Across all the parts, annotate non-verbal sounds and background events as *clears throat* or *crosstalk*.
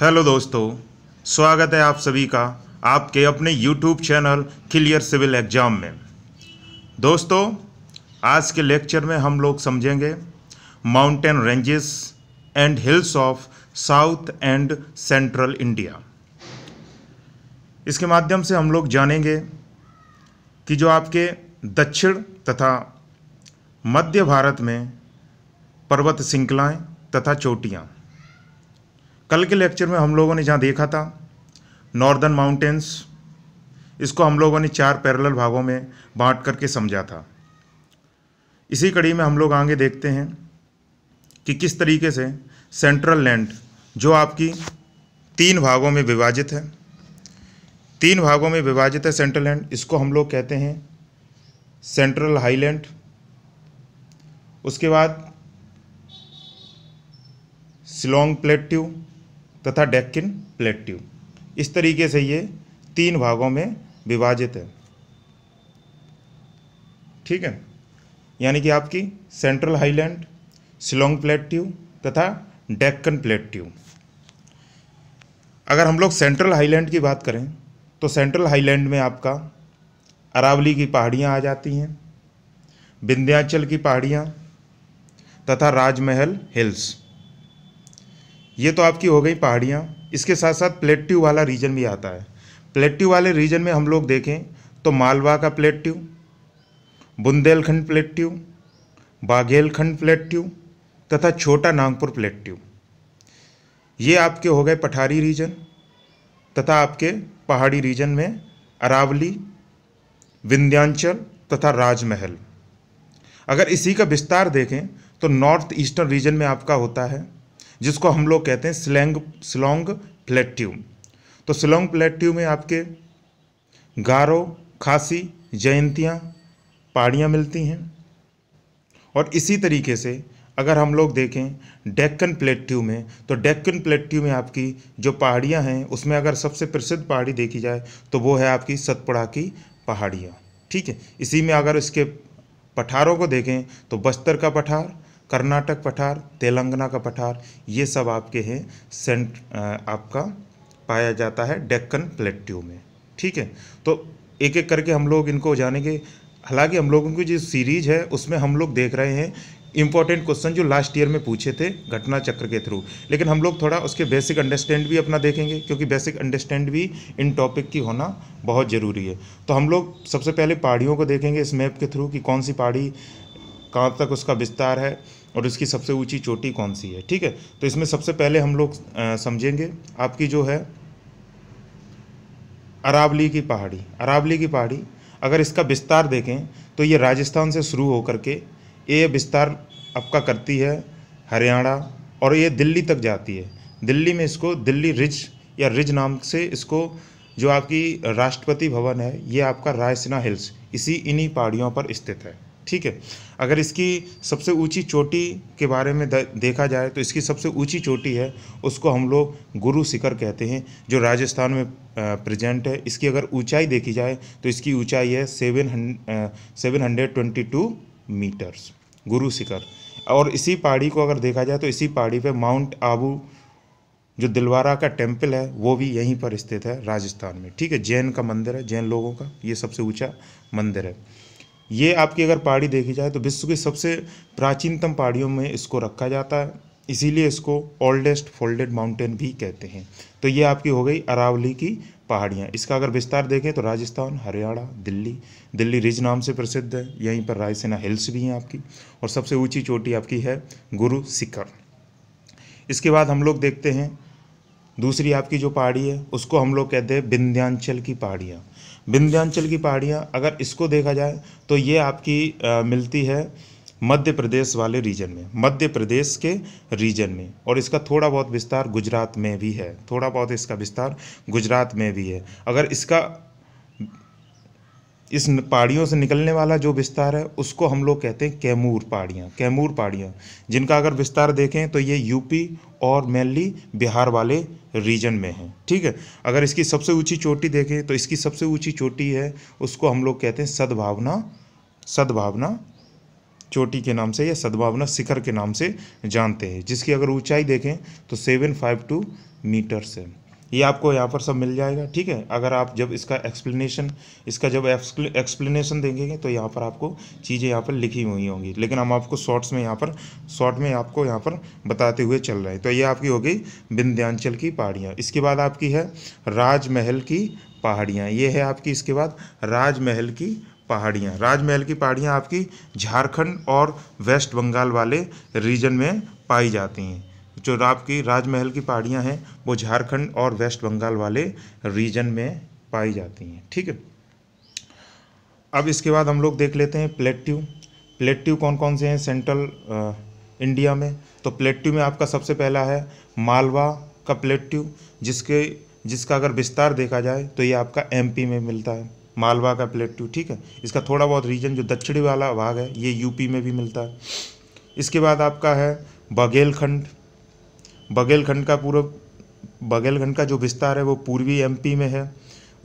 Hello दोस्तों स्वागत है आप सभी का आपके अपने YouTube channel Clear Civil Exam में दोस्तों आज के लेक्चर में हम लोग समझेंगे mountain ranges and hills of south and central India इसके माध्यम से हम लोग जानेंगे कि जो आपके दक्षिण तथा मध्य भारत में पर्वत श्रृंखलाएँ तथा चोटियाँ कल के लेक्चर में हम लोगों ने जहाँ देखा था नॉर्दर्न माउंटेंस इसको हम लोगों ने चार पैरेलल भागों में बांट करके समझा था इसी कड़ी में हम लोग आगे देखते हैं कि किस तरीके से सेंट्रल लैंड जो आपकी तीन भागों में विभाजित है तीन भागों में विभाजित है सेंट्रल लैंड इसको हम लोग कहते हैं सेंट्रल हाईलैंड उसके बाद सिलोंग प्लेट्यू तथा डेक्कन प्लेट ट्यूब इस तरीके से ये तीन भागों में विभाजित है ठीक है यानी कि आपकी central highland Shillong plateau तथा डेक्कन प्लेट ट्यूब अगर हम लोग सेंट्रल हाईलैंड की बात करें तो सेंट्रल हाईलैंड में आपका अरावली की पहाड़ियाँ आ जाती हैं विंध्याचल की पहाड़ियाँ तथा राजमहल हिल्स ये तो आपकी हो गई पहाड़ियाँ इसके साथ साथ प्लेट्यू वाला रीजन भी आता है प्लेट्यू वाले रीजन में हम लोग देखें तो मालवा का plateau Bundelkhand plateau Baghelkhand plateau तथा छोटा नागपुर प्लेट्यू ये आपके हो गए पठारी रीजन तथा आपके पहाड़ी रीजन में अरावली विंध्यांचल तथा राजमहल अगर इसी का विस्तार देखें तो नॉर्थ ईस्टर्न रीजन में आपका होता है जिसको हम लोग कहते हैं सिलेंग स्लोंग प्लेट्यूम तो सिलोंग प्लेट्यूम में आपके गारो खासी जयंतियाँ पहाड़ियाँ मिलती हैं और इसी तरीके से अगर हम लोग देखें डेक्कन प्लेट्यू में तो डेक्कन प्लेट्यू में आपकी जो पहाड़ियाँ हैं उसमें अगर सबसे प्रसिद्ध पहाड़ी देखी जाए तो वो है आपकी सतपुड़ा की पहाड़ियाँ ठीक है इसी में अगर इसके पठारों को देखें तो बस्तर का पठार कर्नाटक पठार तेलंगाना का पठार ये सब आपके हैं सेंट आपका पाया जाता है डेक्कन प्लेट्यू में ठीक है तो एक एक करके हम लोग इनको जानेंगे हालांकि हम लोगों की जो सीरीज है उसमें हम लोग देख रहे हैं इंपॉर्टेंट क्वेश्चन जो लास्ट ईयर में पूछे थे घटना चक्र के थ्रू लेकिन हम लोग थोड़ा उसके बेसिक अंडरस्टैंड भी अपना देखेंगे क्योंकि बेसिक अंडरस्टैंड भी इन टॉपिक की होना बहुत ज़रूरी है तो हम लोग सबसे पहले पहाड़ियों को देखेंगे इस मैप के थ्रू कि कौन सी पहाड़ी कहाँ तक उसका विस्तार है और इसकी सबसे ऊंची चोटी कौन सी है ठीक है तो इसमें सबसे पहले हम लोग समझेंगे आपकी जो है अरावली की पहाड़ी अरावली की पहाड़ी अगर इसका विस्तार देखें तो ये राजस्थान से शुरू होकर के ये विस्तार आपका करती है हरियाणा और ये दिल्ली तक जाती है दिल्ली में इसको दिल्ली रिज या रिज नाम से इसको जो आपकी राष्ट्रपति भवन है ये आपका रायसना हिल्स इसी इन्हीं पहाड़ियों पर स्थित है ठीक है अगर इसकी सबसे ऊंची चोटी के बारे में देखा जाए तो इसकी सबसे ऊंची चोटी है उसको हम लोग गुरु शिखर कहते हैं जो राजस्थान में प्रेजेंट है इसकी अगर ऊंचाई देखी जाए तो इसकी ऊंचाई है seven seven hundred twenty two meters Guru Shikhar और इसी पहाड़ी को अगर देखा जाए तो इसी पहाड़ी पर माउंट आबू जो दिलवारा का टेम्पल है वो भी यहीं पर स्थित है राजस्थान में ठीक है जैन का मंदिर है जैन लोगों का ये सबसे ऊँचा मंदिर है ये आपकी अगर पहाड़ी देखी जाए तो विश्व की सबसे प्राचीनतम पहाड़ियों में इसको रखा जाता है इसीलिए इसको ओल्डेस्ट फोल्डेड माउंटेन भी कहते हैं तो ये आपकी हो गई अरावली की पहाड़ियाँ इसका अगर विस्तार देखें तो राजस्थान हरियाणा दिल्ली दिल्ली रिज नाम से प्रसिद्ध है यहीं पर रायसेना हिल्स भी हैं आपकी और सबसे ऊंची चोटी आपकी है गुरु शिखर इसके बाद हम लोग देखते हैं दूसरी आपकी जो पहाड़ी है उसको हम लोग कहते हैं विंध्यांचल की पहाड़ियाँ विंध्यांचल की पहाड़ियाँ अगर इसको देखा जाए तो ये आपकी आ, मिलती है मध्य प्रदेश वाले रीजन में मध्य प्रदेश के रीजन में और इसका थोड़ा बहुत विस्तार गुजरात में भी है थोड़ा बहुत इसका विस्तार गुजरात में भी है अगर इसका इस पहाड़ियों से निकलने वाला जो विस्तार है उसको हम लोग कहते हैं कैमूर पहाड़ियाँ कैमूर पहाड़ियाँ जिनका अगर विस्तार देखें तो ये यूपी और मेनली बिहार वाले रीजन में है ठीक है अगर इसकी सबसे ऊंची चोटी देखें तो इसकी सबसे ऊंची चोटी है उसको हम लोग कहते हैं सद्भावना सद्भावना चोटी के नाम से या सद्भावना शिखर के नाम से जानते हैं जिसकी अगर ऊँचाई देखें तो सेवन फाइव टू मीटर्स है ये आपको यहाँ पर सब मिल जाएगा ठीक है अगर आप जब इसका एक्सप्लेनेशन इसका जब एक्सप्लेनेशन देंगे तो यहाँ पर आपको चीज़ें यहाँ पर लिखी हुई होंगी लेकिन हम आपको शॉर्ट्स में यहाँ पर शॉर्ट में आपको यहाँ पर बताते हुए चल रहे हैं तो ये आपकी हो गई विंध्यांचल की पहाड़ियाँ इसके बाद आपकी है राजमहल की पहाड़ियाँ ये है आपकी इसके बाद राजमहल की पहाड़ियाँ राजमहल की पहाड़ियाँ आपकी झारखंड और वेस्ट बंगाल वाले रीजन में पाई जाती हैं जो की राजमहल की पहाड़ियाँ हैं वो झारखंड और वेस्ट बंगाल वाले रीजन में पाई जाती हैं ठीक है अब इसके बाद हम लोग देख लेते हैं प्लेट्यू प्लेट्यू कौन कौन से हैं सेंट्रल इंडिया में तो प्लेट्यू में आपका सबसे पहला है मालवा का प्लेट्यू जिसके जिसका अगर विस्तार देखा जाए तो ये आपका एमपी में मिलता है मालवा का प्लेट्यू ठीक है इसका थोड़ा बहुत रीजन जो दक्षिणी वाला भाग है ये यूपी में भी मिलता है इसके बाद आपका है बघेलखंड बघेलखंड का पूरा बघेलखंड का जो विस्तार है वो पूर्वी एमपी में है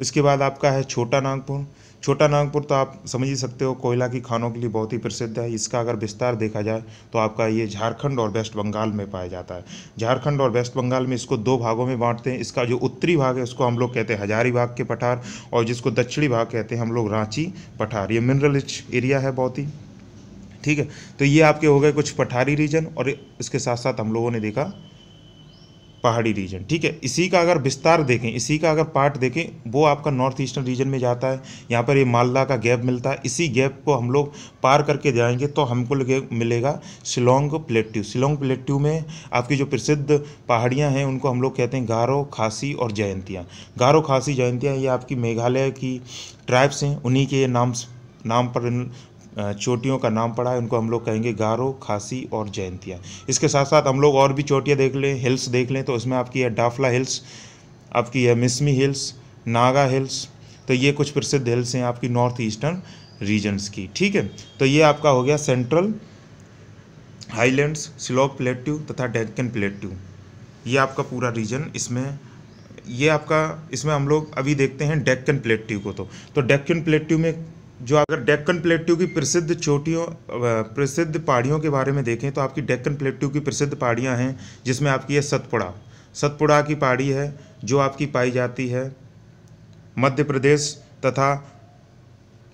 इसके बाद आपका है छोटा नागपुर छोटा नागपुर तो आप समझ ही सकते हो कोयला की खानों के लिए बहुत ही प्रसिद्ध है इसका अगर विस्तार देखा जाए तो आपका ये झारखंड और वेस्ट बंगाल में पाया जाता है झारखंड और वेस्ट बंगाल में इसको दो भागों में बांटते हैं इसका जो उत्तरी भाग है उसको हम लोग कहते हैं हजारी भाग के पठार और जिसको दक्षिणी भाग कहते हैं हम लोग रांची पठार ये मिनरल रिच एरिया है बहुत ही ठीक है तो ये आपके हो गए कुछ पठारी रीजन और इसके साथ साथ हम लोगों ने देखा पहाड़ी रीजन ठीक है इसी का अगर विस्तार देखें इसी का अगर पार्ट देखें वो आपका नॉर्थ ईस्टर्न रीजन में जाता है यहाँ पर ये मालदा का गैप मिलता है इसी गैप को हम लोग पार करके जाएंगे तो हमको लगे मिलेगा शिलोंग प्लेट्यू शिलोंग प्लेट्यू में आपकी जो प्रसिद्ध पहाड़ियाँ हैं उनको हम लोग कहते हैं गारो खासी और जयंतियाँ गारो खासी जयंतियाँ ये आपकी मेघालय की ट्राइब्स हैं उन्हीं के नाम नाम पर चोटियों का नाम पड़ा है उनको हम लोग कहेंगे गारो खासी और जयंतिया इसके साथ साथ हम लोग और भी चोटियाँ देख लें हिल्स देख लें तो इसमें आपकी है डाफला हिल्स आपकी है मिसमी हिल्स नागा हिल्स तो ये कुछ प्रसिद्ध हिल्स हैं आपकी नॉर्थ ईस्टर्न रीजन्स की ठीक है तो ये आपका हो गया सेंट्रल हाईलैंड्स स्लोप प्लेट्यू तथा डेक्कन प्लेट्यू ये आपका पूरा रीजन इसमें ये आपका इसमें हम लोग अभी देखते हैं डेक्कन प्लेट्यू को तो तो डेक्कन प्लेट्यू में जो अगर डेक्कन प्लेट्यू की प्रसिद्ध चोटियों प्रसिद्ध पहाड़ियों के बारे में देखें तो आपकी डेक्कन प्लेट्यू की प्रसिद्ध पहाड़ियाँ हैं जिसमें आपकी है सतपुड़ा सतपुड़ा की पहाड़ी है जो आपकी पाई जाती है मध्य प्रदेश तथा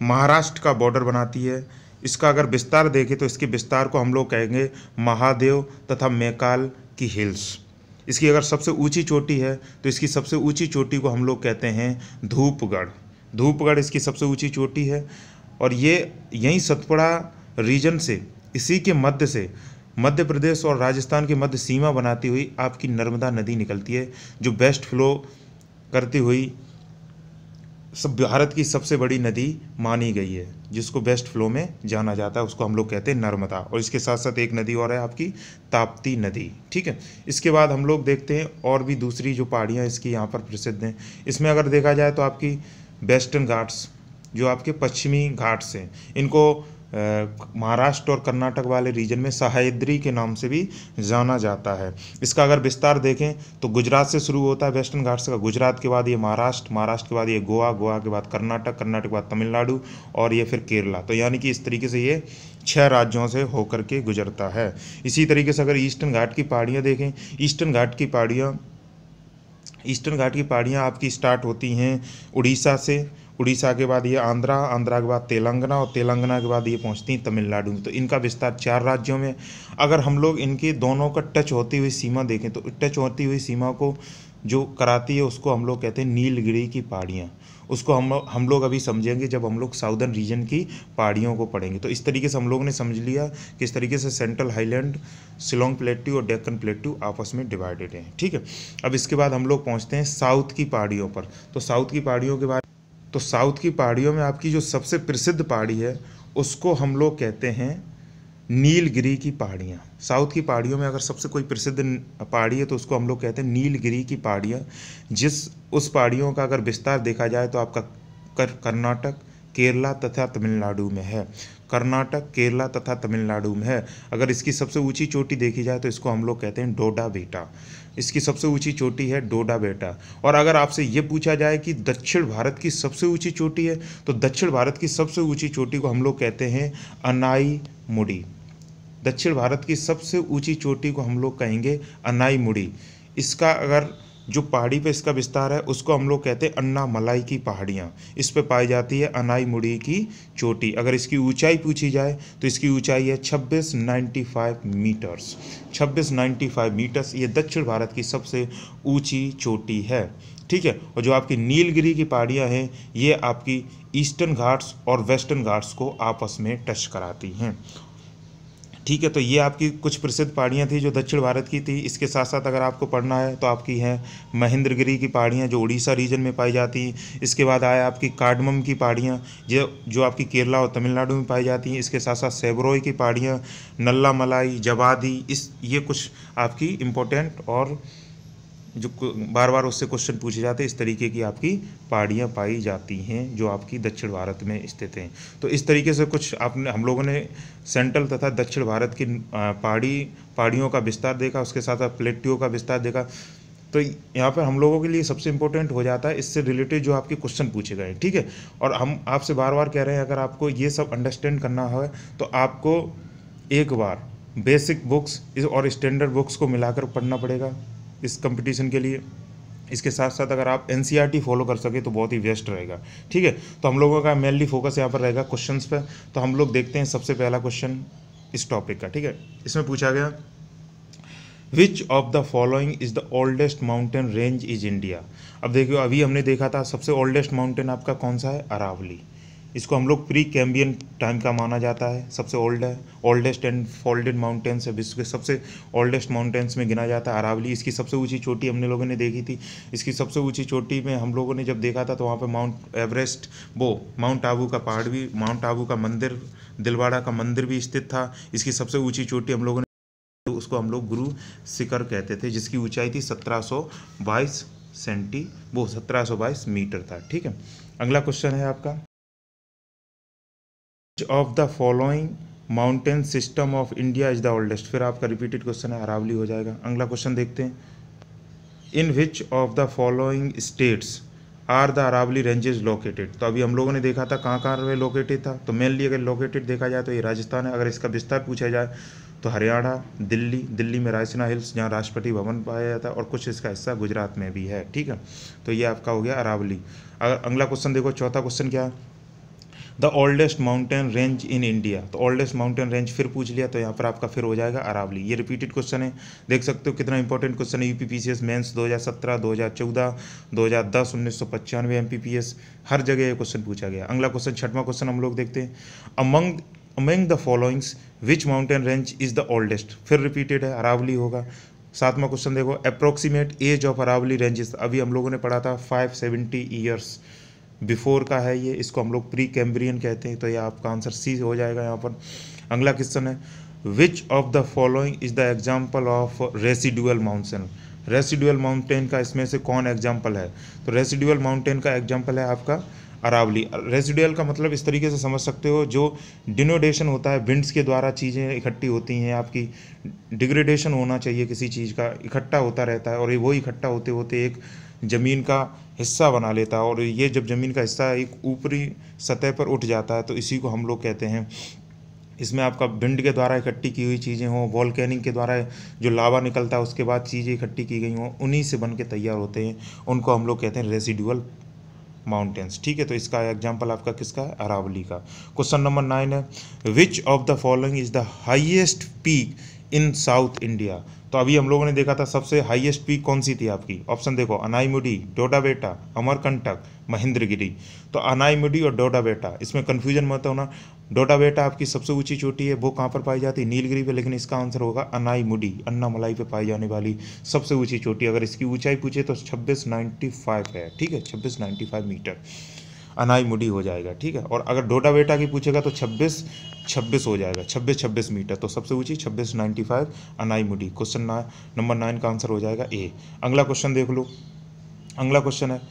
महाराष्ट्र का बॉर्डर बनाती है इसका अगर विस्तार देखें तो इसके विस्तार को हम लोग कहेंगे महादेव तथा मेकाल की हिल्स इसकी अगर सबसे ऊंची चोटी है तो इसकी सबसे ऊंची चोटी को हम लोग कहते हैं धूपगढ़ धूपगढ़ इसकी सबसे ऊंची चोटी है और ये यहीं सतपुड़ा रीजन से इसी के मध्य से मध्य प्रदेश और राजस्थान की मध्य सीमा बनाती हुई आपकी नर्मदा नदी निकलती है जो बेस्ट फ्लो करती हुई सब भारत की सबसे बड़ी नदी मानी गई है जिसको बेस्ट फ्लो में जाना जाता है उसको हम लोग कहते हैं नर्मदा और इसके साथ साथ एक नदी और है आपकी ताप्ती नदी ठीक है इसके बाद हम लोग देखते हैं और भी दूसरी जो पहाड़ियाँ इसकी यहाँ पर प्रसिद्ध हैं इसमें अगर देखा जाए तो आपकी वेस्टर्न घाट्स जो आपके पश्चिमी घाट्स हैं इनको महाराष्ट्र और कर्नाटक वाले रीजन में सहायद्री के नाम से भी जाना जाता है इसका अगर विस्तार देखें तो गुजरात से शुरू होता है वेस्टर्न घाट्स का गुजरात के बाद ये महाराष्ट्र महाराष्ट्र के बाद ये गोवा गोवा के बाद कर्नाटक कर्नाटक के बाद तमिलनाडु और ये फिर केरला तो यानी कि इस तरीके से ये छह राज्यों से होकर के गुजरता है इसी तरीके से अगर ईस्टर्न घाट की पहाड़ियाँ देखें ईस्टर्न घाट की पहाड़ियाँ ईस्टर्न घाट की पहाड़ियाँ आपकी स्टार्ट होती हैं उड़ीसा से उड़ीसा के बाद ये आंध्रा आंध्रा के बाद तेलंगाना और तेलंगाना के बाद ये पहुंचती हैं तमिलनाडु में तो इनका विस्तार चार राज्यों में अगर हम लोग इनके दोनों का टच होती हुई सीमा देखें तो टच होती हुई सीमा को जो कराती है उसको हम लोग कहते हैं नीलगिरी की पहाड़ियाँ उसको हम हम लोग अभी समझेंगे जब हम लोग साउदर्न रीजन की पहाड़ियों को पढ़ेंगे तो इस तरीके से हम लोग ने समझ लिया कि इस तरीके से सेंट्रल हाईलैंड सिलोंग प्लेट्यू और डेक्कन प्लेट्यू आपस में डिवाइडेड हैं ठीक है अब इसके बाद हम लोग पहुँचते हैं साउथ की पहाड़ियों पर तो साउथ की पहाड़ियों के बाद तो साउथ की पहाड़ियों में आपकी जो सबसे प्रसिद्ध पहाड़ी है उसको हम लोग कहते हैं नीलगिरी की पहाड़ियाँ साउथ की पहाड़ियों में अगर सबसे कोई प्रसिद्ध पहाड़ी है तो उसको हम लोग कहते हैं नीलगिरी की पहाड़ियाँ जिस उस पहाड़ियों का अगर विस्तार देखा जाए तो आपका कर, कर्नाटक केरला तथा तमिलनाडु में है कर्नाटक केरला तथा तमिलनाडु में है अगर इसकी सबसे ऊंची चोटी देखी जाए तो इसको हम लोग कहते हैं डोडा बेटा इसकी सबसे ऊंची चोटी है डोडा बेटा और अगर आपसे ये पूछा जाए कि दक्षिण भारत की सबसे ऊंची चोटी है तो दक्षिण भारत की सबसे ऊंची चोटी को हम लोग कहते हैं अनाई मुड़ी दक्षिण भारत की सबसे ऊंची चोटी को हम लोग कहेंगे अनाई मुड़ी इसका अगर जो पहाड़ी पे इसका विस्तार है उसको हम लोग कहते हैं अन्ना मलाई की पहाड़ियाँ इस पे पाई जाती है अनाई मुड़ी की चोटी अगर इसकी ऊंचाई पूछी जाए तो इसकी ऊंचाई है 2695 मीटर्स 2695 मीटर्स ये दक्षिण भारत की सबसे ऊंची चोटी है ठीक है और जो आपकी नीलगिरी की पहाड़ियाँ हैं ये आपकी ईस्टर्न घाट्स और वेस्टर्न घाट्स को आपस में टच कराती हैं ठीक है तो ये आपकी कुछ प्रसिद्ध पहाड़ियाँ थी जो दक्षिण भारत की थी इसके साथ साथ अगर आपको पढ़ना है तो आपकी हैं महेंद्रगिरी की पहाड़ियाँ जो उड़ीसा रीजन में पाई जाती हैं इसके बाद आया आपकी काडमम की पहाड़ियाँ जो जो आपकी केरला और तमिलनाडु में पाई जाती हैं इसके साथ साथ सेबरोई की पहाड़ियाँ नल्ला मलाई जवादी इस ये कुछ आपकी इम्पोर्टेंट और जो बार बार उससे क्वेश्चन पूछे जाते हैं इस तरीके की आपकी पहाड़ियाँ पाई जाती हैं जो आपकी दक्षिण भारत में स्थित हैं तो इस तरीके से कुछ आपने हम लोगों ने सेंट्रल तथा दक्षिण भारत की पहाड़ी पहाड़ियों का विस्तार देखा उसके साथ साथ प्लेटियों का विस्तार देखा तो यहाँ पर हम लोगों के लिए सबसे इम्पोर्टेंट हो जाता है इससे रिलेटेड जो आपके क्वेश्चन पूछे गए ठीक है और हम आपसे बार बार कह रहे हैं अगर आपको ये सब अंडरस्टैंड करना है तो आपको एक बार बेसिक बुक्स और स्टैंडर्ड बुक्स को मिलाकर पढ़ना पड़ेगा इस कंपटीशन के लिए इसके साथ साथ अगर आप एन फॉलो e कर सके तो बहुत ही बेस्ट रहेगा ठीक है तो हम लोगों का मेनली फोकस यहाँ पर रहेगा क्वेश्चंस पे तो हम लोग देखते हैं सबसे पहला क्वेश्चन इस टॉपिक का ठीक है इसमें पूछा गया which of the following is the oldest mountain range is India अब देखियो अभी हमने देखा था सबसे ओल्डेस्ट माउंटेन आपका कौन सा है अरावली इसको हम लोग प्री कैम्बियन टाइम का माना जाता है सबसे ओल्ड है ओल्डेस्ट एंड फोल्डेड माउंटेन्स है विश्व के सबसे ओल्डेस्ट माउंटेन्स में गिना जाता है अरावली इसकी सबसे ऊंची चोटी हमने लोगों ने देखी थी इसकी सबसे ऊंची चोटी में हम लोगों ने जब देखा था तो वहाँ पर माउंट एवरेस्ट वो माउंट आबू का पहाड़ भी माउंट आबू का मंदिर दिलवाड़ा का मंदिर भी स्थित था इसकी सबसे ऊँची चोटी हम लोगों ने तो उसको हम लोग गुरु शिखर कहते थे जिसकी ऊंचाई थी सत्रह सेंटी वो सत्रह मीटर था ठीक है अगला क्वेश्चन है आपका of the following mountain system of India is the oldest फिर आपका रिपीटेड क्वेश्चन है अरावली हो जाएगा अगला क्वेश्चन देखते हैं in which of the following states are the Aravali ranges located तो अभी हम लोगों ने देखा था कहाँ कहाँ लोकेटेड था तो मेनली अगर लोकेटेड देखा जाए तो ये राजस्थान है अगर इसका विस्तार पूछा जाए तो हरियाणा दिल्ली दिल्ली में रायसेना हिल्स जहाँ राष्ट्रपति भवन पाया जाता है और कुछ इसका हिस्सा गुजरात में भी है ठीक है तो ये आपका हो गया अरावली अगर अगला क्वेश्चन देखो चौथा क्वेश्चन क्या है the oldest mountain range in India तो ओल्डेस्ट माउंटेन रेंज फिर पूछ लिया तो यहाँ पर आपका फिर हो जाएगा अरावली ये रिपीटेड क्वेश्चन है देख सकते हो कितना इंपॉर्टेंट क्वेश्चन है यूपीपीसीएस मेंस 2017 2014 2010 उन्नीस सौ पचानवे एमपीपीएस हर जगह ये क्वेश्चन पूछा गया अगला क्वेश्चन छठवां क्वेश्चन हम लोग देखते हैं among among the followings which mountain range is the oldest फिर रिपीटेड है अरावली होगा सातवां क्वेश्चन देखो approximate age of Aravali ranges अभी हम लोगों ने पढ़ा था सेवेंटी ईयर्स बिफोर का है ये इसको हम लोग प्री कैम्ब्रियन कहते हैं तो ये आपका आंसर सी हो जाएगा यहाँ पर अगला क्वेश्चन है which of the following is the example of residual mountain residual mountain का इसमें से कौन एग्जाम्पल है तो रेसिडुअल माउंटेन का एग्जाम्पल है आपका अरावली रेसिडुअल का मतलब इस तरीके से समझ सकते हो जो डिनोडेशन होता है विंड्स के द्वारा चीज़ें इकट्ठी होती हैं आपकी डिग्रेडेशन होना चाहिए किसी चीज़ का इकट्ठा होता रहता है और ये वो इकट्ठा होते होते एक ज़मीन का हिस्सा बना लेता है और ये जब ज़मीन का हिस्सा एक ऊपरी सतह पर उठ जाता है तो इसी को हम लोग कहते हैं इसमें आपका भिंड के द्वारा इकट्ठी की हुई चीज़ें हों वॉल कैनिंग के द्वारा जो लावा निकलता है उसके बाद चीज़ें इकट्ठी की गई हों उन्हीं से बन के तैयार होते हैं उनको हम लोग कहते हैं रेसिडुअल माउंटेंस ठीक है तो इसका एग्जाम्पल आपका किसका है अरावली का क्वेश्चन नंबर नाइन है which of the following is the highest peak in south India तो अभी हम लोगों ने देखा था सबसे हाईएस्ट पीक कौन सी थी आपकी ऑप्शन देखो अनाईमुडी डोडाबेटा अमरकंटक महेंद्रगिरी तो अनाईमुडी और डोडाबेटा इसमें कन्फ्यूजन मत होना डोडाबेटा आपकी सबसे ऊंची चोटी है वो कहाँ पर पाई जाती है नीलगिरी पे लेकिन इसका आंसर होगा अनाईमुडी अन्ना मलाई पे पाई जाने वाली सबसे ऊँची चोटी अगर इसकी ऊंचाई पूछे तो छब्बीस है ठीक है छब्बीस मीटर अनाई मुडी हो जाएगा ठीक है और अगर डोटा बेटा की पूछेगा तो छब्बीस छब्बीस हो जाएगा छब्बीस छब्बीस मीटर तो सबसे ऊंची छब्बीस ninety five Anai Mudi question number nine का आंसर हो जाएगा ए अगला क्वेश्चन देख लो अगला क्वेश्चन है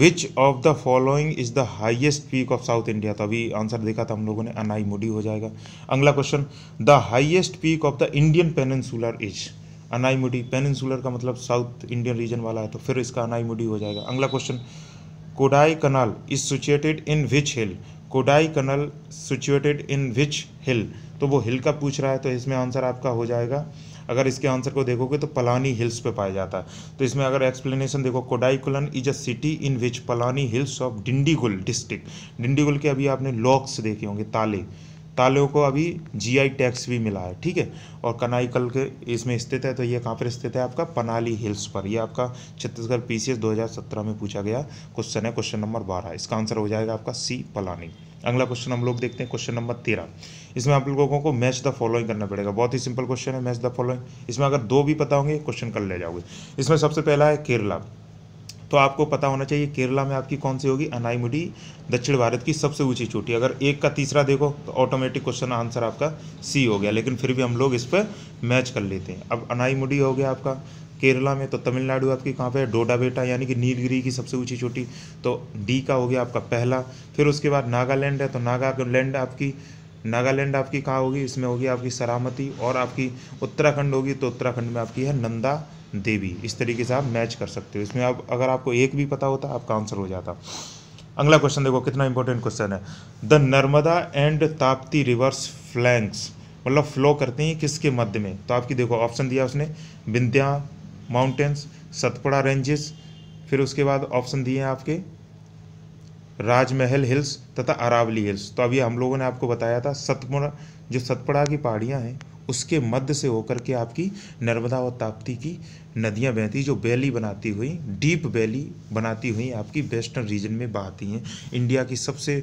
which of the following is the highest peak of south India तो अभी आंसर देखा था हम लोगों ने अनाई मुडी हो जाएगा अगला question the highest peak of the Indian peninsular is Anai Mudi peninsular का मतलब साउथ इंडियन रीजन वाला है तो फिर इसका अनाई मुडी हो जाएगा अगला question Kodaikanal is situated in which hill Kodaikanal situated in which hill तो वो हिल का पूछ रहा है तो इसमें आंसर आपका हो जाएगा अगर इसके आंसर को देखोगे तो पलानी हिल्स पे पाया जाता है तो इसमें अगर एक्सप्लेनेशन देखो Kodaikanal is a city in which Palani hills of Dindigul district Dindigul के अभी आपने लॉक्स देखे होंगे ताले तालों को अभी जीआई टैक्स भी मिला है ठीक है और कल के इसमें स्थित है तो ये कहाँ पर स्थित है आपका पनाली हिल्स पर ये आपका छत्तीसगढ़ पीसीएस 2017 में पूछा गया क्वेश्चन है क्वेश्चन नंबर 12 इसका आंसर हो जाएगा आपका सी पलानी अगला क्वेश्चन हम लोग देखते हैं क्वेश्चन नंबर तेरह इसमें आप लोगों को मैच द फॉलोइंग करना पड़ेगा बहुत ही सिंपल क्वेश्चन है मैच द फॉलोइंग इसमें अगर दो भी पता होंगे क्वेश्चन कर ले जाओगे इसमें सबसे पहला है केरला तो आपको पता होना चाहिए केरला में आपकी कौन सी होगी अनाईमुडी दक्षिण भारत की सबसे ऊंची चोटी अगर एक का तीसरा देखो तो ऑटोमेटिक क्वेश्चन आंसर आपका सी हो गया लेकिन फिर भी हम लोग इस पर मैच कर लेते हैं अब अनाईमुडी हो गया आपका केरला में तो तमिलनाडु आपकी कहाँ पे है डोडा बेटा यानी कि नीलगिरी की सबसे ऊंची चोटी तो डी का हो गया आपका पहला फिर उसके बाद नागालैंड है तो नागालैंड आपकी नागालैंड आपकी कहाँ होगी इसमें होगी आपकी सरामती और आपकी उत्तराखंड होगी तो उत्तराखंड में आपकी है नंदा देवी इस तरीके से आप मैच कर सकते हो इसमें आप अगर आपको एक भी पता होता आपका आंसर हो जाता अगला क्वेश्चन देखो कितना इंपॉर्टेंट क्वेश्चन है the Narmada and Tapti rivers flanks मतलब फ्लो करते हैं किसके मध्य में तो आपकी देखो ऑप्शन दिया उसने विंध्या माउंटेन्स सतपड़ा रेंजेस फिर उसके बाद ऑप्शन दिए हैं आपके राजमहल हिल्स तथा अरावली हिल्स तो अभी हम लोगों ने आपको बताया था सतपुड़ा जो सतपड़ा की पहाड़ियाँ हैं उसके मध्य से होकर के आपकी नर्मदा और ताप्ती की नदियाँ बहती जो वैली बनाती हुई डीप वैली बनाती हुई आपकी वेस्टर्न रीजन में बहती हैं इंडिया की सबसे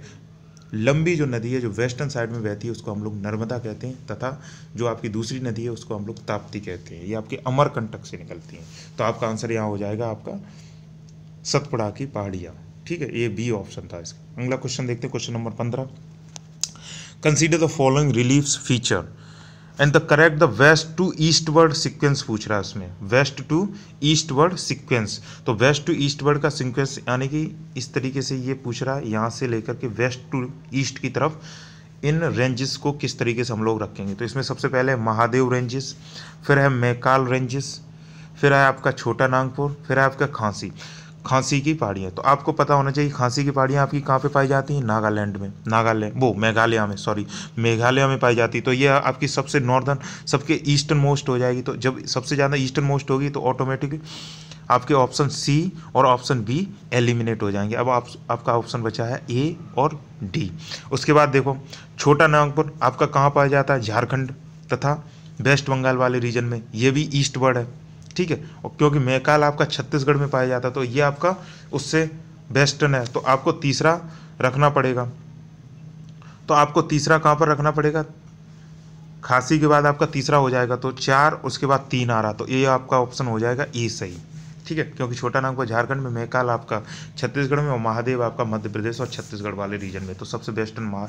लंबी जो नदी है जो वेस्टर्न साइड में बहती है उसको हम लोग नर्मदा कहते हैं तथा जो आपकी दूसरी नदी है उसको हम लोग ताप्ती कहते हैं ये आपके अमरकंटक से निकलती हैं तो आपका आंसर यहाँ हो जाएगा आपका सतपुड़ा की पहाड़ियाँ ठीक है ये बी ऑप्शन था इसका अगला क्वेश्चन देखते हैं क्वेश्चन नंबर पंद्रह consider the following relief feature and the correct the west to eastward sequence पूछ रहा है उसमें west to eastward sequence तो वेस्ट टू ईस्ट वर्ड का सिक्वेंस यानी कि इस तरीके से ये पूछ रहा है यहाँ से लेकर के वेस्ट टू ईस्ट की तरफ इन रेंजेस को किस तरीके से हम लोग रखेंगे तो इसमें सबसे पहले महादेव रेंजेस फिर है मेकाल रेंजेस फिर है आपका छोटा नागपुर फिर है आपका खांसी खांसी की पहाड़ियाँ तो आपको पता होना चाहिए खांसी की पहाड़ियाँ आपकी कहाँ पे पाई जाती हैं नागालैंड में नागालैंड वो मेघालय में सॉरी मेघालय में पाई जाती तो ये आपकी सबसे नॉर्दर्न सबके ईस्टर्न मोस्ट हो जाएगी तो जब सबसे ज़्यादा ईस्टर्न मोस्ट होगी तो ऑटोमेटिकली आपके ऑप्शन सी और ऑप्शन बी एलिमिनेट हो जाएंगे अब आप आपका ऑप्शन बचा है ए और डी उसके बाद देखो छोटा नागपुर आपका कहाँ पाया जाता है झारखंड तथा वेस्ट बंगाल वाले रीजन में ये भी ईस्ट वर्ड है ठीक है और क्योंकि मेकाल आपका छत्तीसगढ़ में पाया जाता है तो ये आपका उससे वेस्टर्न है तो आपको तीसरा रखना पड़ेगा तो आपको तीसरा कहाँ पर रखना पड़ेगा खांसी के बाद आपका तीसरा हो जाएगा तो चार उसके बाद तीन आ रहा तो ये आपका ऑप्शन हो जाएगा ई e सही ठीक है क्योंकि छोटा नागपुर झारखंड में महकाल आपका छत्तीसगढ़ में और महादेव आपका मध्य प्रदेश और छत्तीसगढ़ वाले रीजन में तो सबसे बेस्ट महा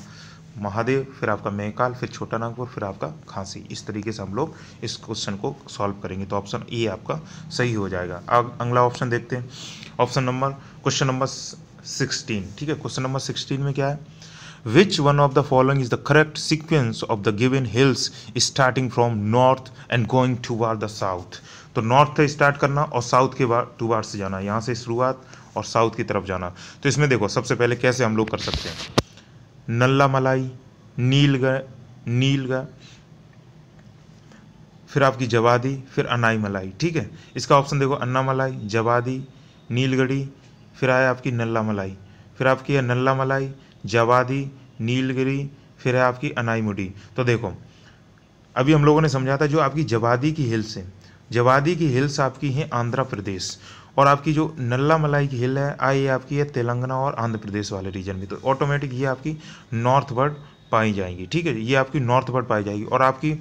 महादेव फिर आपका महकाल फिर छोटा नागपुर फिर आपका खांसी इस तरीके से हम लोग इस क्वेश्चन को सॉल्व करेंगे तो ऑप्शन ए आपका सही हो जाएगा अब अगला ऑप्शन देखते हैं option number question number sixteen ठीक है क्वेश्चन नंबर सिक्सटीन में क्या है which one of the following is the correct sequence of the given hills starting from north and going toward the south तो नॉर्थ से start करना और south के टू बार से जाना यहाँ से शुरुआत और साउथ की तरफ जाना तो इसमें देखो सबसे पहले कैसे हम लोग कर सकते हैं नल्ला मलाई नीलगढ़ नीलगढ़ फिर आपकी जवादी फिर अनाई मलाई ठीक है इसका ऑप्शन देखो अन्ना मलाई जवादी नीलगढ़ी फिर आया आपकी नल्ला मलाई फिर आपकी है नल्ला मलाई जवादी नीलगिरी फिर है आपकी मुडी तो देखो अभी हम लोगों ने समझा था जो आपकी जवादी की हिल्स हैं जवादी की हिल्स आपकी हैं आंध्र प्रदेश और आपकी जो नल्ला मलाई की हिल है आई आपकी है तेलंगाना और आंध्र प्रदेश वाले रीजन में तो ऑटोमेटिक ये आपकी नॉर्थ वर्ड पाई जाएंगी ठीक है ये आपकी नॉर्थ वर्ड पाई जाएगी और आपकी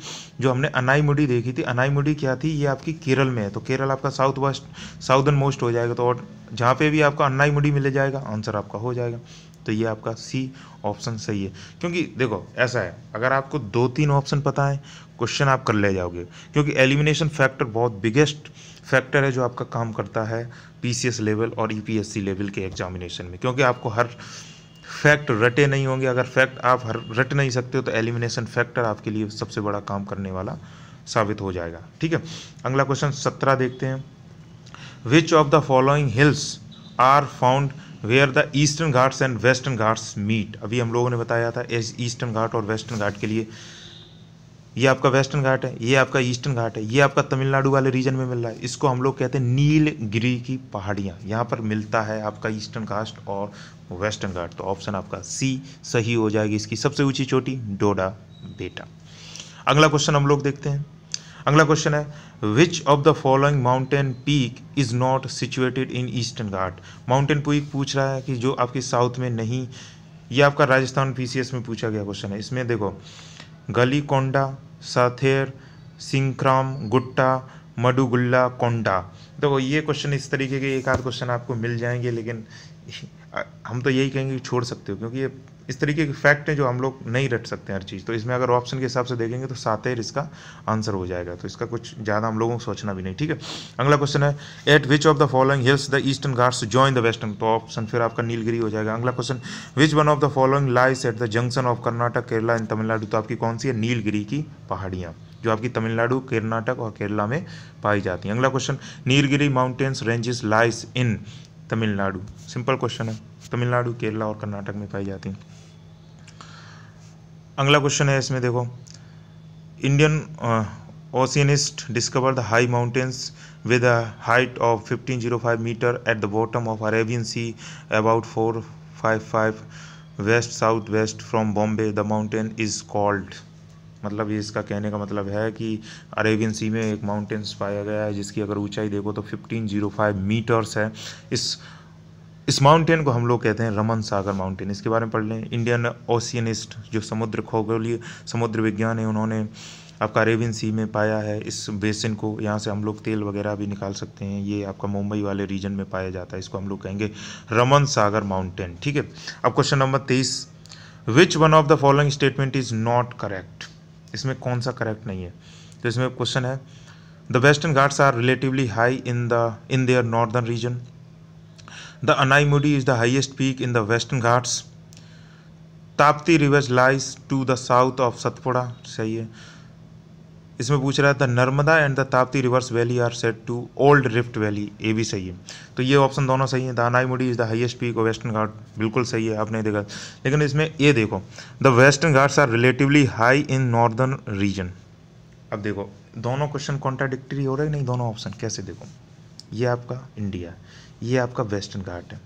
जो हमने अनाईमुडी देखी थी अनाईमुडी क्या थी ये आपकी केरल में है तो केरल आपका साउथ वेस्ट साउदर्न मोस्ट हो जाएगा तो और जहाँ पे भी आपका अनाईमुडी मिल जाएगा आंसर आपका हो जाएगा तो ये आपका सी ऑप्शन सही है क्योंकि देखो ऐसा है अगर आपको दो तीन ऑप्शन पता है क्वेश्चन आप कर ले जाओगे क्योंकि एलिमिनेशन फैक्टर बहुत बिगेस्ट फैक्टर है जो आपका काम करता है पीसीएस लेवल और ईपीएससी e लेवल के एग्जामिनेशन में क्योंकि आपको हर फैक्ट रटे नहीं होंगे अगर फैक्ट आप हर रट नहीं सकते हो तो एलिमिनेशन फैक्टर आपके लिए सबसे बड़ा काम करने वाला साबित हो जाएगा ठीक है अगला क्वेश्चन सत्रह देखते हैं which of the following hills are found where the Eastern Ghats and Western Ghats meet अभी हम लोगों ने बताया था ईस्टर्न घाट और वेस्टर्न घाट के लिए ये आपका वेस्टर्न घाट है ये आपका ईस्टर्न घाट है ये आपका तमिलनाडु वाले रीजन में मिल रहा है इसको हम लोग कहते हैं नीलगिरी की पहाड़ियाँ यहाँ पर मिलता है आपका ईस्टर्न घाट और वेस्टर्न घाट तो ऑप्शन आपका सी सही हो जाएगी इसकी सबसे ऊंची चोटी डोडा बेटा अगला क्वेश्चन हम लोग देखते हैं अगला क्वेश्चन है which of the following mountain peak is not situated in Eastern Ghat mountain peak पूछ रहा है कि जो आपके साउथ में नहीं ये आपका राजस्थान पीसीएस में पूछा गया क्वेश्चन है इसमें देखो कोंडा साथेर सिंखराम गुट्टा मडुगुल्ला कोंडा देखो ये क्वेश्चन इस तरीके के एक आध क्वेश्चन आपको मिल जाएंगे लेकिन हम तो यही कहेंगे कि छोड़ सकते हो क्योंकि ये इस तरीके के फैक्ट हैं जो हम लोग नहीं रट सकते हर चीज़ तो इसमें अगर ऑप्शन के हिसाब से देखेंगे तो सातेर इसका आंसर हो जाएगा तो इसका कुछ ज़्यादा हम लोगों को सोचना भी नहीं ठीक है अगला क्वेश्चन है at which of the following hills the Eastern Ghats join the Western तो ऑप्शन फिर आपका नीलगिरी हो जाएगा अगला question which one of the following lies at the junction of Karnataka Kerala and Tamil Nadu तो आपकी कौन सी है नीलगिरी की पहाड़ियाँ जो आपकी तमिलनाडु कर्नाटक और केरला में पाई जाती हैं अगला question Nilgiri mountains ranges lies in Tamil Nadu simple question है तमिलनाडु केरला और कर्नाटक में पाई जाती हैं अगला क्वेश्चन है इसमें देखो Indian oceanist discover the high mountains with a height of 1505 metre at the bottom of Arabian Sea about 455 west south west from Bombay the mountain is called मतलब ये इसका कहने का मतलब है कि अरेबियन सी में एक माउंटेन्स पाया गया है जिसकी अगर ऊंचाई देखो तो 1505 मीटर्स है इस इस माउंटेन को हम लोग कहते हैं रमन सागर माउंटेन इसके बारे में पढ़ लें इंडियन ओशियनिस्ट जो समुद्र खोगोलीय समुद्र विज्ञान है उन्होंने आपका रेविन सी में पाया है इस बेसिन को यहाँ से हम लोग तेल वगैरह भी निकाल सकते हैं ये आपका मुंबई वाले रीजन में पाया जाता है इसको हम लोग कहेंगे रमन सागर माउंटेन ठीक है अब क्वेश्चन नंबर तेईस which one of the following statement is not correct इसमें कौन सा करेक्ट नहीं है तो इसमें क्वेश्चन है the Western Ghats are relatively high in the in their northern region The Mudi is the highest peak in the Western Ghats. Tapti river lies to the south of Satpura. सही है इसमें पूछ रहा है the Narmada and the Tapti rivers valley are set to old rift valley ये भी सही है तो ये ऑप्शन दोनों सही है the Anaimudi is the highest peak of Western Ghat बिल्कुल सही है आपने देखा लेकिन इसमें ये देखो the Western Ghats are relatively high in northern region अब देखो दोनों क्वेश्चन कॉन्ट्राडिक्टरी हो रहे नहीं दोनों ऑप्शन कैसे देखो ये आपका इंडिया है ये आपका वेस्टर्न घाट है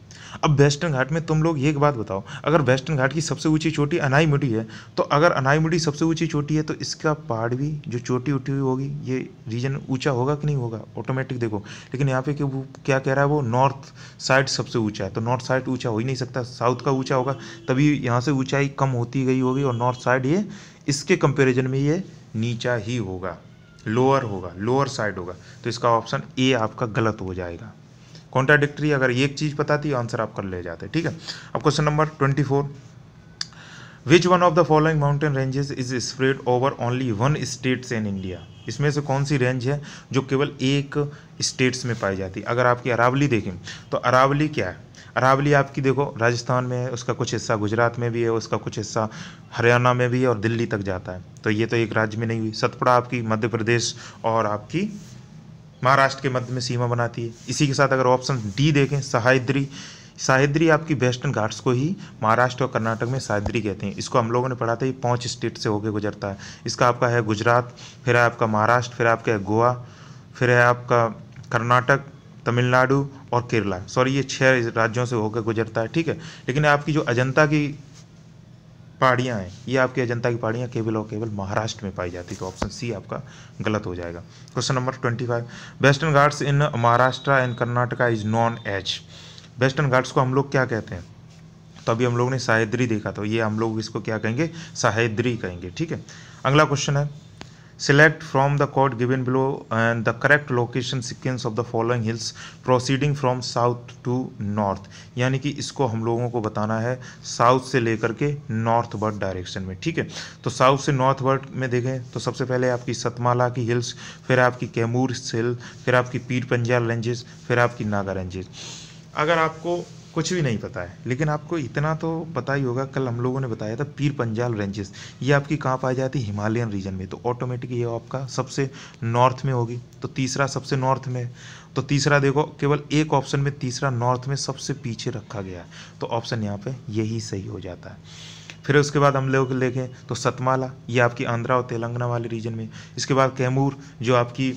अब वेस्टर्न घाट में तुम लोग ये बात बताओ अगर वेस्टर्न घाट की सबसे ऊंची चोटी अनाईमुडी है तो अगर अनाईमुडी सबसे ऊंची चोटी है तो इसका पहाड़ भी जो चोटी उठी हुई होगी ये रीजन ऊंचा होगा कि नहीं होगा ऑटोमेटिक देखो लेकिन यहाँ पे वो क्या कह रहा है वो नॉर्थ साइड सबसे ऊँचा है तो नॉर्थ साइड ऊँचा हो ही नहीं सकता साउथ का ऊँचा होगा तभी यहाँ से ऊँचाई कम होती गई होगी और नॉर्थ साइड ये इसके कंपेरिजन में ये नीचा ही होगा लोअर होगा लोअर साइड होगा तो इसका ऑप्शन ए आपका गलत हो जाएगा कॉन्ट्राडिक्ट्री अगर एक चीज़ बताती आंसर आप कर ले जाते ठीक है अब question number twenty four which one of the following mountain ranges is spread over only one states in India इसमें से कौन सी रेंज है जो केवल एक स्टेट्स में पाई जाती है अगर आपकी अरावली देखें तो अरावली क्या है अरावली आपकी देखो राजस्थान में है उसका कुछ हिस्सा गुजरात में भी है उसका कुछ हिस्सा हरियाणा में भी है और दिल्ली तक जाता है तो ये तो एक राज्य में नहीं हुई सतपुड़ा आपकी मध्य प्रदेश और आपकी महाराष्ट्र के मध्य में सीमा बनाती है इसी के साथ अगर ऑप्शन डी देखें सहायद्री साहिद्री आपकी वेस्टर्न घाट्स को ही महाराष्ट्र और कर्नाटक में साहिद्री कहते हैं इसको हम लोगों ने पढ़ा था ये पाँच स्टेट से होकर गुजरता है इसका आपका है गुजरात फिर है आपका महाराष्ट्र फिर आपका है गोवा फिर है आपका कर्नाटक तमिलनाडु और केरला सॉरी ये छः राज्यों से होकर गुजरता है ठीक है लेकिन आपकी जो अजंता की पहाड़ियाँ हैं ये आपकी अजंता की पहाड़ियाँ केवल और केवल महाराष्ट्र में पाई जाती है तो ऑप्शन सी आपका गलत हो जाएगा question number twenty five Western Ghats in Maharashtra and Karnataka is known as Western Ghats को हम लोग क्या कहते हैं तो अभी हम लोग ने साहेद्री देखा तो ये हम लोग इसको क्या कहेंगे साहेद्री कहेंगे ठीक है अगला क्वेश्चन है Select from the code given below and the correct location sequence of the following hills proceeding from south to north यानी कि इसको हम लोगों को बताना है साउथ से लेकर के नॉर्थ वर्ड डायरेक्शन में ठीक है तो साउथ से नॉर्थ वर्ड में देखें तो सबसे पहले आपकी सतमाला की हिल्स फिर आपकी कैमूर हिल फिर आपकी पीर पंजाल रेंजेस फिर आपकी नागा रेंजेस अगर आपको कुछ भी नहीं पता है लेकिन आपको इतना तो पता ही होगा कल हम लोगों ने बताया था पीर पंजाल रेंजेस ये आपकी कहाँ पाई जाती है हिमालयन रीजन में तो ऑटोमेटिक ये आपका सबसे नॉर्थ में होगी तो तीसरा सबसे नॉर्थ में तो तीसरा देखो केवल एक ऑप्शन में तीसरा नॉर्थ में सबसे पीछे रखा गया है तो ऑप्शन यहाँ पर यही सही हो जाता है फिर उसके बाद हम लोग देखें तो सतमाला ये आपकी आंध्रा और तेलंगाना वाले रीजन में इसके बाद कैमूर जो आपकी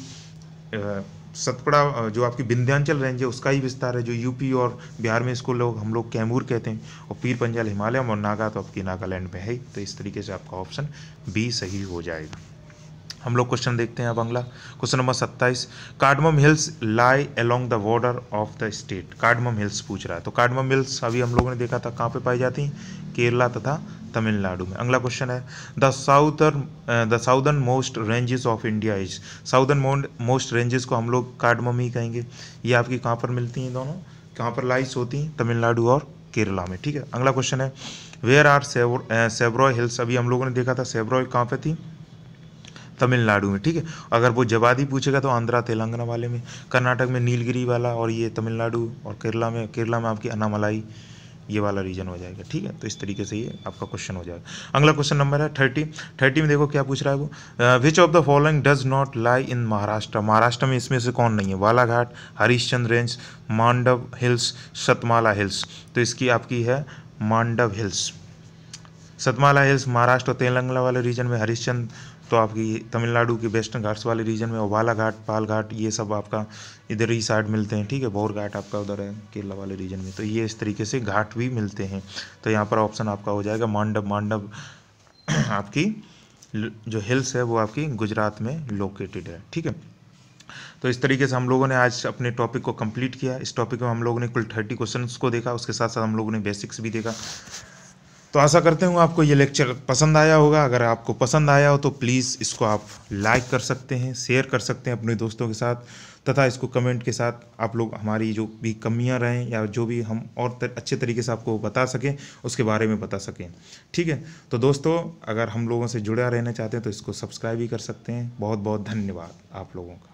सतपड़ा जो आपकी विंध्यांचल रेंज है उसका ही विस्तार है जो यूपी और बिहार में इसको लोग हम लोग कैमूर कहते हैं और पीर पंजाल हिमालय और नागा तो आपकी नागालैंड में है तो इस तरीके से आपका ऑप्शन बी सही हो जाएगा हम लोग क्वेश्चन देखते हैं अब अगला क्वेश्चन नंबर सत्ताईस cardamom hills lie along the border of the state cardamom hills पूछ रहा है तो कार्डमम हिल्स अभी हम लोगों ने देखा था कहाँ पे पाई जाती हैं केरला तथा तमिलनाडु में अगला क्वेश्चन है the souther the southern most ranges of India is southern most ranges को हम लोग कार्डमम ही कहेंगे ये आपकी कहाँ पर मिलती हैं दोनों कहाँ पर लाइस होती हैं तमिलनाडु और केरला में ठीक है अगला क्वेश्चन है वेयर आर सेवरो हिल्स अभी हम लोगों ने देखा था सेवरो कहाँ पे थी तमिलनाडु में ठीक है अगर वो जवादी पूछेगा तो आंध्रा तेलंगाना वाले में कर्नाटक में नीलगिरी वाला और ये तमिलनाडु और केरला में केरला में आपकी अनामलाई ये वाला रीजन हो जाएगा ठीक है तो इस तरीके से ये आपका क्वेश्चन हो जाएगा अगला क्वेश्चन नंबर है थर्टी थर्टी में देखो क्या पूछ रहा है वो which of the following does not lie in Maharashtra Maharashtra में इसमें से कौन नहीं है Balaghat Harishchandra range Mandav hills Satmala hills तो इसकी आपकी है मांडव हिल्स सतमाला हिल्स महाराष्ट्र और तेलंगाना वाले रीजन में हरिश्चंद तो आपकी तमिलनाडु के वेस्टर्न घाट्स वाले रीजन में ओबाला घाट पाल घाट ये सब आपका इधर ही साइड मिलते हैं ठीक है बोर घाट आपका उधर है केरला वाले रीजन में तो ये इस तरीके से घाट भी मिलते हैं तो यहाँ पर ऑप्शन आपका हो जाएगा मांडव मांडव *clears throat* आपकी जो हिल्स है वो आपकी गुजरात में लोकेटेड है ठीक है तो इस तरीके से हम लोगों ने आज अपने टॉपिक को कंप्लीट किया इस टॉपिक में हम लोगों ने कुल थर्टी क्वेश्चंस को देखा उसके साथ साथ हम लोगों ने बेसिक्स भी देखा तो आशा करते हूँ आपको ये लेक्चर पसंद आया होगा अगर आपको पसंद आया हो तो प्लीज़ इसको आप लाइक कर सकते हैं शेयर कर सकते हैं अपने दोस्तों के साथ तथा इसको कमेंट के साथ आप लोग हमारी जो भी कमियाँ रहें या जो भी हम और तर, अच्छे तरीके से आपको बता सकें उसके बारे में बता सकें ठीक है तो दोस्तों अगर हम लोगों से जुड़ा रहना चाहते हैं तो इसको सब्सक्राइब भी कर सकते हैं बहुत बहुत धन्यवाद आप लोगों का